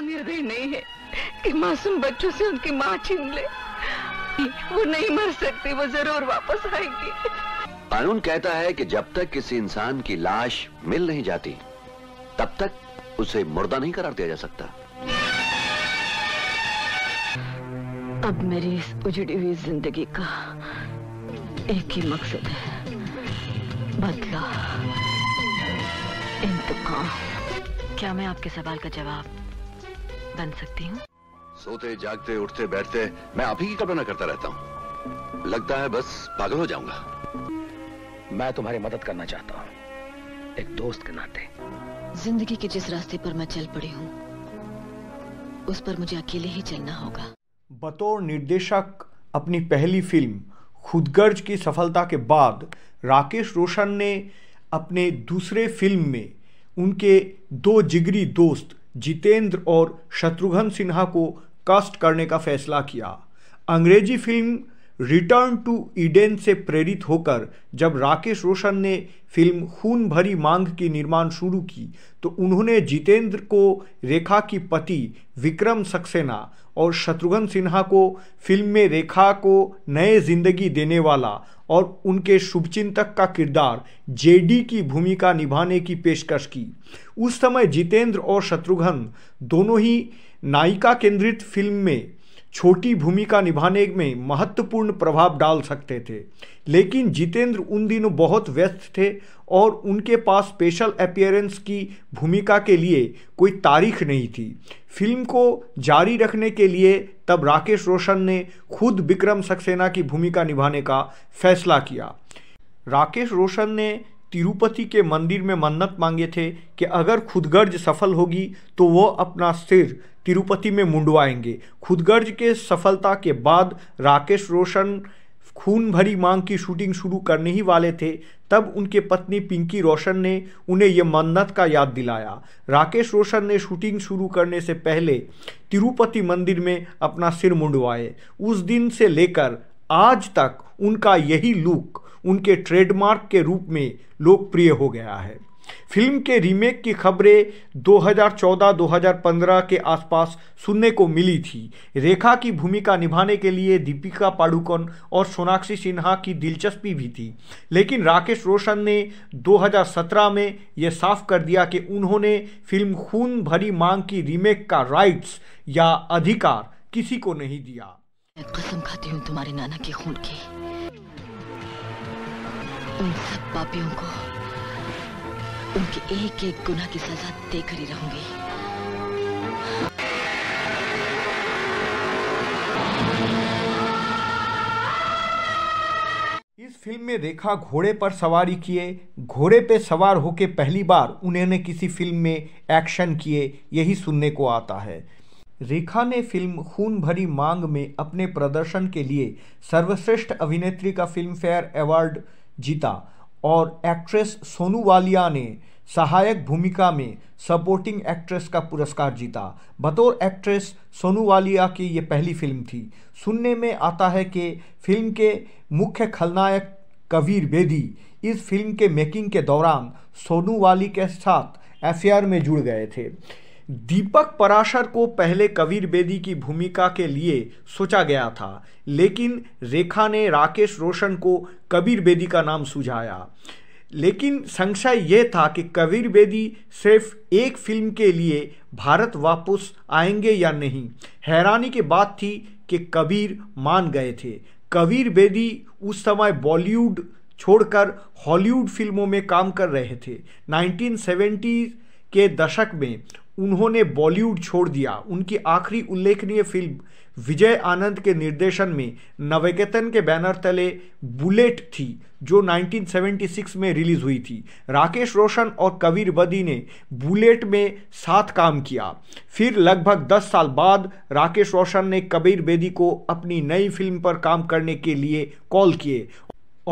इतना निर्दयी नहीं है कि मासूम बच्चों से उनकी माँ छीन ले वो नहीं मर सकती वो जरूर वापस आएगी कानून कहता है कि जब तक किसी इंसान की लाश मिल नहीं जाती तब तक उसे मुर्दा नहीं करार दिया जा सकता अब मेरी इस उजड़ी हुई जिंदगी का एक ही मकसद है बदला इंतकाम क्या मैं आपके सवाल का जवाब बन सकती हूँ सोते जागते उठते बैठते मैं आप ही की कल्पना करता रहता हूँ लगता है बस पागल हो जाऊंगा मैं तुम्हारी मदद करना चाहता हूँ एक दोस्त के नाते जिंदगी के जिस रास्ते पर मैं चल पड़ी हूँ उस पर मुझे अकेले ही चलना होगा बतौर निर्देशक अपनी पहली फिल्म खुदगर्ज की सफलता के बाद राकेश रोशन ने अपने दूसरे फिल्म में उनके दो जिगरी दोस्त जितेंद्र और शत्रुघ्न सिन्हा को कास्ट करने का फैसला किया अंग्रेजी फिल्म रिटर्न टू ईडेन से प्रेरित होकर जब राकेश रोशन ने फिल्म खून भरी मांग की निर्माण शुरू की तो उन्होंने जितेंद्र को रेखा की पति विक्रम सक्सेना और शत्रुघ्न सिन्हा को फिल्म में रेखा को नए जिंदगी देने वाला और उनके शुभचिंतक का किरदार जेडी की भूमिका निभाने की पेशकश की उस समय जितेंद्र और शत्रुघ्न दोनों ही नायिका केंद्रित फिल्म में छोटी भूमिका निभाने में महत्वपूर्ण प्रभाव डाल सकते थे लेकिन जितेंद्र उन दिनों बहुत व्यस्त थे और उनके पास स्पेशल अपियरेंस की भूमिका के लिए कोई तारीख नहीं थी फिल्म को जारी रखने के लिए तब राकेश रोशन ने खुद विक्रम सक्सेना की भूमिका निभाने का फैसला किया राकेश रोशन ने तिरुपति के मंदिर में मन्नत मांगे थे कि अगर खुदगर्ज सफल होगी तो वह अपना सिर तिरुपति में मुंडवाएंगे खुदगर्ज के सफलता के बाद राकेश रोशन खून भरी मांग की शूटिंग शुरू करने ही वाले थे तब उनके पत्नी पिंकी रोशन ने उन्हें यह मन्नत का याद दिलाया राकेश रोशन ने शूटिंग शुरू करने से पहले तिरुपति मंदिर में अपना सिर मुंडवाए उस दिन से लेकर आज तक उनका यही लुक उनके ट्रेडमार्क के रूप में लोकप्रिय हो गया है फिल्म के रीमेक की खबरें 2014-2015 के आसपास सुनने को मिली थी रेखा की भूमिका निभाने के लिए दीपिका पाडुकोन और सोनाक्षी सिन्हा की दिलचस्पी भी थी लेकिन राकेश रोशन ने 2017 में यह साफ कर दिया कि उन्होंने फिल्म खून भरी मांग की रीमेक का राइट्स या अधिकार किसी को नहीं दिया कसम खाती हूँ तुम्हारे नाना के खून की उन सब पापियों को उनके एक एक गुना की सजा देकर ही रहूंगी इस फिल्म में रेखा घोड़े पर सवारी किए घोड़े पे सवार होके पहली बार उन्होंने किसी फिल्म में एक्शन किए यही सुनने को आता है रेखा ने फिल्म खून भरी मांग में अपने प्रदर्शन के लिए सर्वश्रेष्ठ अभिनेत्री का फिल्म फेयर अवार्ड जीता और एक्ट्रेस सोनू वालिया ने सहायक भूमिका में सपोर्टिंग एक्ट्रेस का पुरस्कार जीता बतौर एक्ट्रेस सोनू वालिया की ये पहली फिल्म थी सुनने में आता है कि फिल्म के मुख्य खलनायक कबीर बेदी इस फिल्म के मेकिंग के दौरान सोनू वाली के साथ अफेयर में जुड़ गए थे दीपक पराशर को पहले कबीर बेदी की भूमिका के लिए सोचा गया था लेकिन रेखा ने राकेश रोशन को कबीर बेदी का नाम सुझाया लेकिन संशय यह था कि कबीर बेदी सिर्फ एक फिल्म के लिए भारत वापस आएंगे या नहीं हैरानी की बात थी कि कबीर मान गए थे कबीर बेदी उस समय बॉलीवुड छोड़कर हॉलीवुड फिल्मों में काम कर रहे थे 1970 के दशक में उन्होंने बॉलीवुड छोड़ दिया उनकी आखिरी उल्लेखनीय फिल्म विजय आनंद के निर्देशन में नवकेतन के बैनर तले बुलेट थी जो 1976 में रिलीज हुई थी राकेश रोशन और कबीर बदी ने बुलेट में साथ काम किया फिर लगभग 10 साल बाद राकेश रोशन ने कबीर बेदी को अपनी नई फिल्म पर काम करने के लिए कॉल किए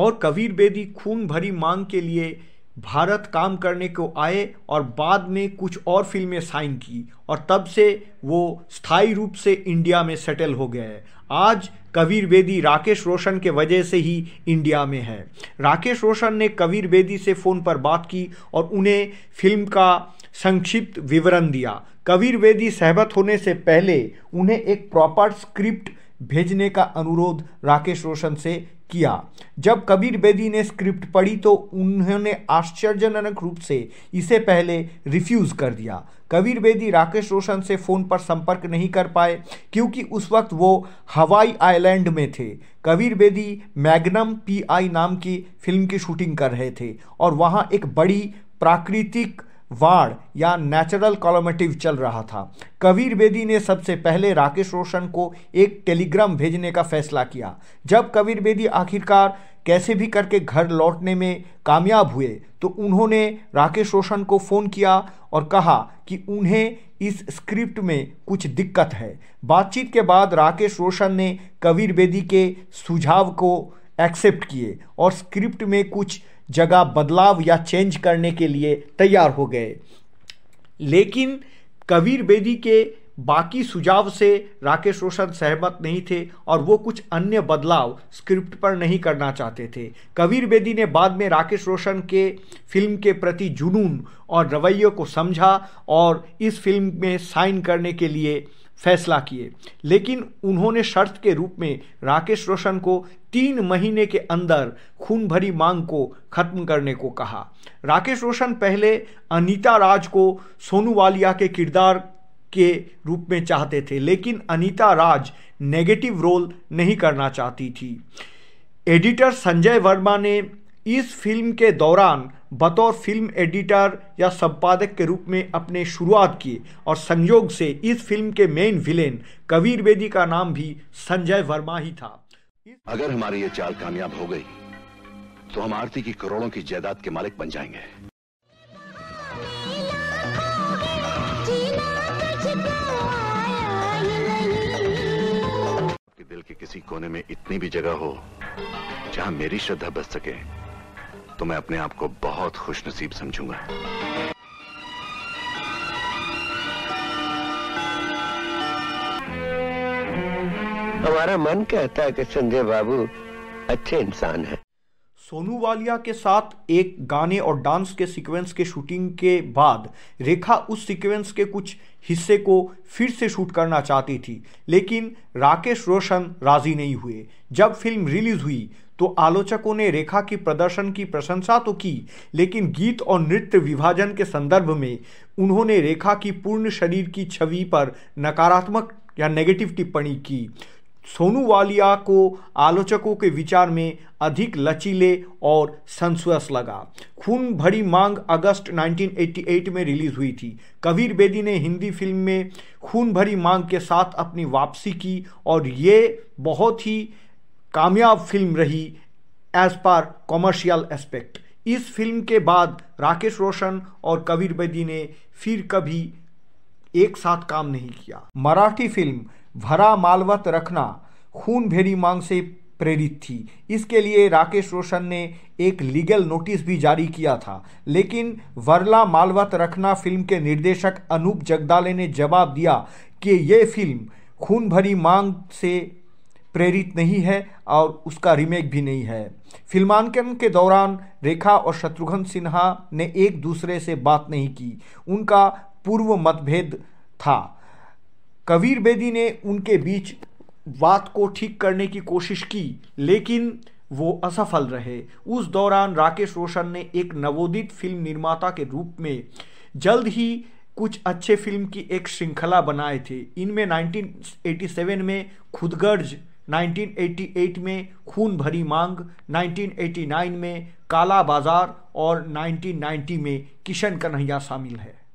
और कबीर बेदी खून भरी मांग के लिए भारत काम करने को आए और बाद में कुछ और फिल्में साइन की और तब से वो स्थायी रूप से इंडिया में सेटल हो गए आज कबीर बेदी राकेश रोशन के वजह से ही इंडिया में है राकेश रोशन ने कबीर बेदी से फ़ोन पर बात की और उन्हें फिल्म का संक्षिप्त विवरण दिया कबीर बेदी सहमत होने से पहले उन्हें एक प्रॉपर स्क्रिप्ट भेजने का अनुरोध राकेश रोशन से किया जब कबीर बेदी ने स्क्रिप्ट पढ़ी तो उन्होंने आश्चर्यजनक रूप से इसे पहले रिफ्यूज़ कर दिया कबीर बेदी राकेश रोशन से फ़ोन पर संपर्क नहीं कर पाए क्योंकि उस वक्त वो हवाई आइलैंड में थे कबीर बेदी मैग्नम पीआई नाम की फिल्म की शूटिंग कर रहे थे और वहाँ एक बड़ी प्राकृतिक वार या नेचुरल कॉलोमेटिव चल रहा था कबीर बेदी ने सबसे पहले राकेश रोशन को एक टेलीग्राम भेजने का फैसला किया जब कबीर बेदी आखिरकार कैसे भी करके घर लौटने में कामयाब हुए तो उन्होंने राकेश रोशन को फ़ोन किया और कहा कि उन्हें इस स्क्रिप्ट में कुछ दिक्कत है बातचीत के बाद राकेश रोशन ने कबीर बेदी के सुझाव को एक्सेप्ट किए और स्क्रिप्ट में कुछ जगह बदलाव या चेंज करने के लिए तैयार हो गए लेकिन कबीर बेदी के बाकी सुझाव से राकेश रोशन सहमत नहीं थे और वो कुछ अन्य बदलाव स्क्रिप्ट पर नहीं करना चाहते थे कबीर बेदी ने बाद में राकेश रोशन के फिल्म के प्रति जुनून और रवैये को समझा और इस फिल्म में साइन करने के लिए फैसला किए लेकिन उन्होंने शर्त के रूप में राकेश रोशन को तीन महीने के अंदर खून भरी मांग को खत्म करने को कहा राकेश रोशन पहले अनीता राज को सोनू वालिया के किरदार के रूप में चाहते थे लेकिन अनीता राज नेगेटिव रोल नहीं करना चाहती थी एडिटर संजय वर्मा ने इस फिल्म के दौरान बतौर फिल्म एडिटर या संपादक के रूप में अपने शुरुआत किए और संयोग से इस फिल्म के मेन विलेन कबीर बेदी का नाम भी संजय वर्मा ही था अगर हमारी ये चाल कामयाब हो गई तो हम आरती की करोड़ों की जायदाद के मालिक बन जाएंगे के किसी कोने में इतनी भी जगह हो जहां मेरी श्रद्धा बच सके तो मैं अपने आप को बहुत खुशनसीब समझूंगा हमारा मन कहता है कि संजय बाबू अच्छे इंसान है सोनू वालिया के साथ एक गाने और डांस के सीक्वेंस के शूटिंग के बाद रेखा उस सीक्वेंस के कुछ हिस्से को फिर से शूट करना चाहती थी लेकिन राकेश रोशन राज़ी नहीं हुए जब फिल्म रिलीज़ हुई तो आलोचकों ने रेखा की प्रदर्शन की प्रशंसा तो की लेकिन गीत और नृत्य विभाजन के संदर्भ में उन्होंने रेखा की पूर्ण शरीर की छवि पर नकारात्मक या नेगेटिव टिप्पणी की सोनू वालिया को आलोचकों के विचार में अधिक लचीले और संस्वस लगा खून भरी मांग अगस्त 1988 में रिलीज हुई थी कबीर बेदी ने हिंदी फिल्म में खून भरी मांग के साथ अपनी वापसी की और ये बहुत ही कामयाब फिल्म रही एज पर कॉमर्शियल एस्पेक्ट इस फिल्म के बाद राकेश रोशन और कबीर बेदी ने फिर कभी एक साथ काम नहीं किया मराठी फिल्म भरा मालवत रखना खून भेरी मांग से प्रेरित थी इसके लिए राकेश रोशन ने एक लीगल नोटिस भी जारी किया था लेकिन वरला मालवत रखना फिल्म के निर्देशक अनूप जगदाले ने जवाब दिया कि ये फिल्म खून भरी मांग से प्रेरित नहीं है और उसका रीमेक भी नहीं है फिल्मांकन के दौरान रेखा और शत्रुघ्न सिन्हा ने एक दूसरे से बात नहीं की उनका पूर्व मतभेद था कबीर बेदी ने उनके बीच बात को ठीक करने की कोशिश की लेकिन वो असफल रहे उस दौरान राकेश रोशन ने एक नवोदित फिल्म निर्माता के रूप में जल्द ही कुछ अच्छे फिल्म की एक श्रृंखला बनाए थे इनमें 1987 में खुदगर्ज 1988 में खून भरी मांग 1989 में काला बाजार और 1990 में किशन कन्हैया शामिल है